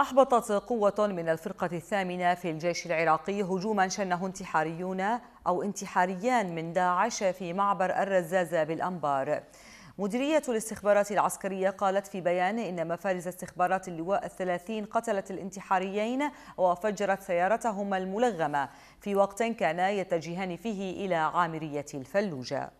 أحبطت قوة من الفرقة الثامنة في الجيش العراقي هجوما شنه انتحاريون أو انتحاريان من داعش في معبر الرزازة بالأنبار مديرية الاستخبارات العسكرية قالت في بيان إن مفارز استخبارات اللواء الثلاثين قتلت الانتحاريين وفجرت سيارتهما الملغمة في وقت كانا يتجهان فيه إلى عامرية الفلوجة